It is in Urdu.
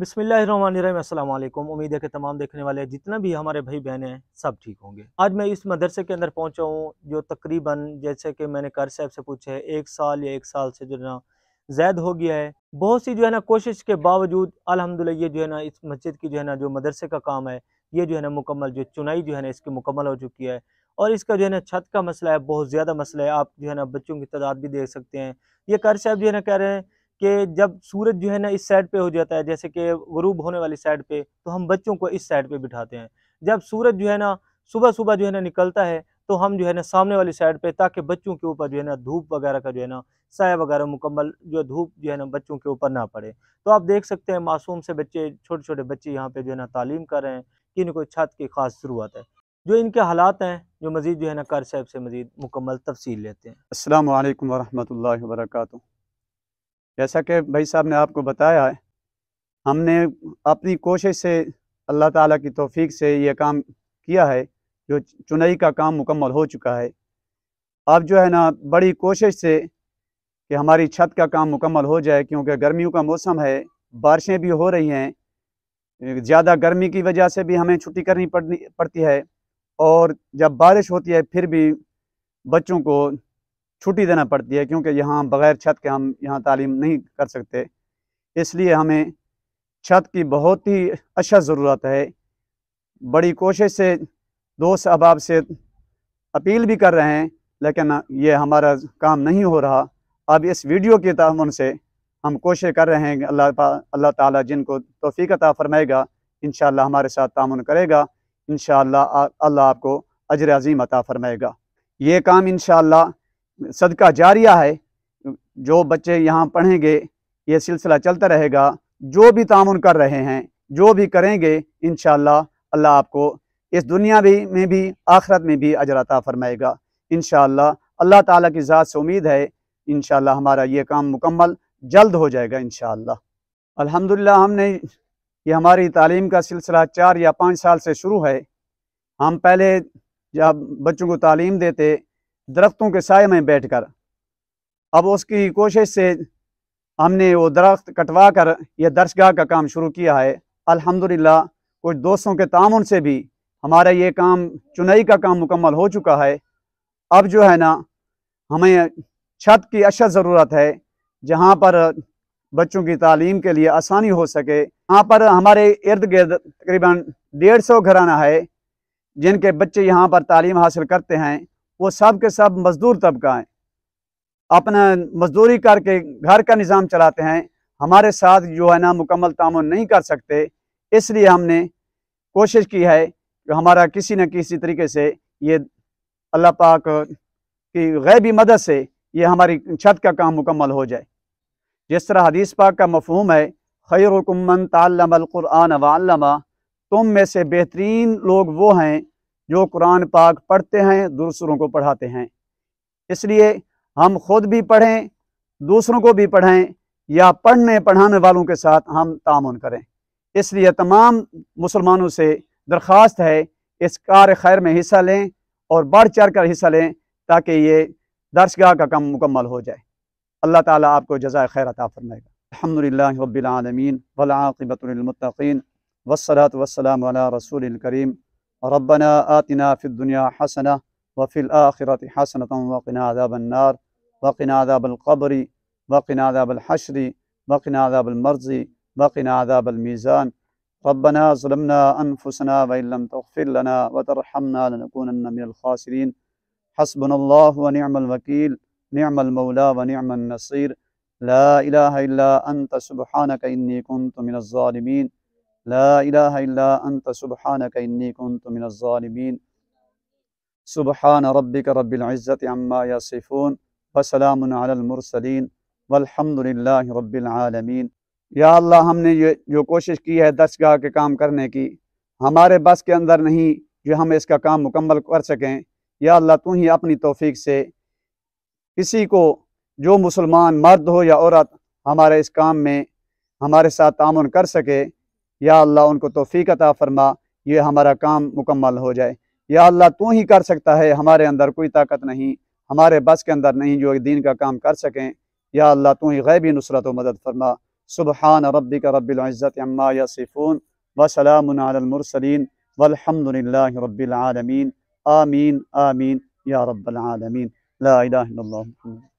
بسم اللہ الرحمن الرحیم السلام علیکم امید ہے کہ تمام دیکھنے والے جتنا بھی ہمارے بھائی بہنیں ہیں سب ٹھیک ہوں گے آج میں اس مدرسے کے اندر پہنچا ہوں جو تقریباً جیسے کہ میں نے صاحب سے پوچھا ہے ایک سال یا ایک سال سے جو ہے نا زید ہو گیا ہے بہت سی جو ہے نا کوشش کے باوجود الحمدللہ یہ جو ہے نا اس مسجد کی جو ہے نا جو مدرسے کا کام ہے یہ جو ہے نا مکمل جو چنائی جو ہے نا اس کی مکمل ہو چکی ہے اور اس کا جو ہے نا چھت کا مسئلہ ہے بہت زیادہ مسئلہ ہے آپ جو ہے نا بچوں کی تعداد بھی دیکھ سکتے ہیں یہ کر صاحب جو ہے نا کہہ رہے ہیں کہ جب سورج جو ہے نا اس سائڈ پہ ہو جاتا ہے جیسے کہ غروب ہونے والی سائڈ پہ تو ہم بچوں کو اس سائڈ پہ بٹھاتے ہیں جب سورج جو ہے نا صبح صبح جو ہے نا نکلتا ہے تو ہم جو ہے نا سامنے والی سائڈ پہ تاکہ بچوں کے اوپر جو ہے نا دھوپ وغیرہ کا جو ہے نا سایہ وغیرہ مکمل جو دھوپ جو ہے نا بچوں کے اوپر نہ پڑے تو آپ دیکھ سکتے ہیں معصوم سے بچے چھوٹے چھوٹے بچے یہاں پہ جو ہے نا تعلیم کر رہے ہیں کہ ان کو چھت کی خاص ضرورت ہے جو ان کے حالات ہیں جو مزید جو ہے نا کار صاحب سے مزید مکمل تفصیل لیتے ہیں السلام علیکم ورحمۃ اللہ وبرکاتہ جیسا کہ بھائی صاحب نے آپ کو بتایا ہے ہم نے اپنی کوشش سے اللہ تعالیٰ کی توفیق سے یہ کام کیا ہے جو چنئی کا کام مکمل ہو چکا ہے اب جو ہے نا بڑی کوشش سے کہ ہماری چھت کا کام مکمل ہو جائے کیونکہ گرمیوں کا موسم ہے بارشیں بھی ہو رہی ہیں زیادہ گرمی کی وجہ سے بھی ہمیں چھٹی کرنی پڑنی پڑتی ہے اور جب بارش ہوتی ہے پھر بھی بچوں کو چھٹی دینا پڑتی ہے کیونکہ یہاں بغیر چھت کے ہم یہاں تعلیم نہیں کر سکتے اس لیے ہمیں چھت کی بہت ہی اچھا ضرورت ہے بڑی کوشش سے دوست احباب سے اپیل بھی کر رہے ہیں لیکن یہ ہمارا کام نہیں ہو رہا اب اس ویڈیو کے تعاون سے ہم کوشش کر رہے ہیں کہ اللہ اللہ تعالیٰ جن کو توفیق عطا فرمائے گا انشاءاللہ ہمارے ساتھ تعاون کرے گا انشاءاللہ اللہ آپ کو اجر عظیم عطا فرمائے گا یہ کام انشاءاللہ اللہ صدقہ جاریہ ہے جو بچے یہاں پڑھیں گے یہ سلسلہ چلتا رہے گا جو بھی تعاون کر رہے ہیں جو بھی کریں گے انشاءاللہ اللہ آپ کو اس دنیا بھی میں بھی آخرت میں بھی عطا فرمائے گا انشاءاللہ اللہ تعالیٰ کی ذات سے امید ہے انشاءاللہ ہمارا یہ کام مکمل جلد ہو جائے گا انشاءاللہ الحمدللہ ہم نے یہ ہماری تعلیم کا سلسلہ چار یا پانچ سال سے شروع ہے ہم پہلے جب بچوں کو تعلیم دیتے درختوں کے سائے میں بیٹھ کر اب اس کی کوشش سے ہم نے وہ درخت کٹوا کر یہ درشگاہ کا کام شروع کیا ہے الحمدللہ کچھ دوستوں کے تعاون سے بھی ہمارا یہ کام چنئی کا کام مکمل ہو چکا ہے اب جو ہے نا ہمیں چھت کی اشد ضرورت ہے جہاں پر بچوں کی تعلیم کے لیے آسانی ہو سکے یہاں پر ہمارے ارد گرد تقریباً ڈیڑھ سو گھرانہ ہے جن کے بچے یہاں پر تعلیم حاصل کرتے ہیں وہ سب کے سب مزدور طبقہ ہیں اپنا مزدوری کر کے گھر کا نظام چلاتے ہیں ہمارے ساتھ جو ہے نا مکمل تعمل نہیں کر سکتے اس لیے ہم نے کوشش کی ہے کہ ہمارا کسی نہ کسی طریقے سے یہ اللہ پاک کی غیبی مدد سے یہ ہماری چھت کا کام مکمل ہو جائے جس طرح حدیث پاک کا مفہوم ہے خیر من تعلم القرآن و علمہ تم میں سے بہترین لوگ وہ ہیں جو قرآن پاک پڑھتے ہیں دوسروں کو پڑھاتے ہیں اس لیے ہم خود بھی پڑھیں دوسروں کو بھی پڑھائیں یا پڑھنے پڑھانے والوں کے ساتھ ہم تعاون کریں اس لیے تمام مسلمانوں سے درخواست ہے اس کار خیر میں حصہ لیں اور بڑھ چڑھ کر حصہ لیں تاکہ یہ درسگاہ کا کم مکمل ہو جائے اللہ تعالیٰ آپ کو جزائے خیر عطا فرمائے گا الحمد للہ رب العالمین ولاقبۃ المطقین وسلۃ وسلم رسول الکریم ربنا آتنا في الدنيا حسنة وفي الآخرة حسنة وقنا عذاب النار وقنا عذاب القبر وقنا عذاب الحشر وقنا عذاب المرض وقنا عذاب الميزان ربنا ظلمنا أنفسنا وإن لم تغفر لنا وترحمنا لنكونن من الخاسرين حسبنا الله ونعم الوكيل نعم المولى ونعم النصير لا إله إلا أنت سبحانك إني كنت من الظالمين لا الہ الا انت سبحانک انی کنت من الظالمین سبحان ربک رب العزت عما یصفون وسلام المرسلین والحمد للہ رب العالمین یا اللہ ہم نے یہ جو کوشش کی ہے دسگاہ کے کام کرنے کی ہمارے بس کے اندر نہیں جو ہم اس کا کام مکمل کر سکیں یا اللہ تو ہی اپنی توفیق سے کسی کو جو مسلمان مرد ہو یا عورت ہمارے اس کام میں ہمارے ساتھ تعاون کر سکے یا اللہ ان کو توفیق عطا فرما یہ ہمارا کام مکمل ہو جائے یا اللہ تو ہی کر سکتا ہے ہمارے اندر کوئی طاقت نہیں ہمارے بس کے اندر نہیں جو دین کا کام کر سکیں یا اللہ تو ہی غیبی نصرت و مدد فرما سبحان ربک رب العزت عما یصفون وسلام علی المرسلین والحمد للہ رب العالمین آمین آمین یا رب العالمین لا الہ الا اللہ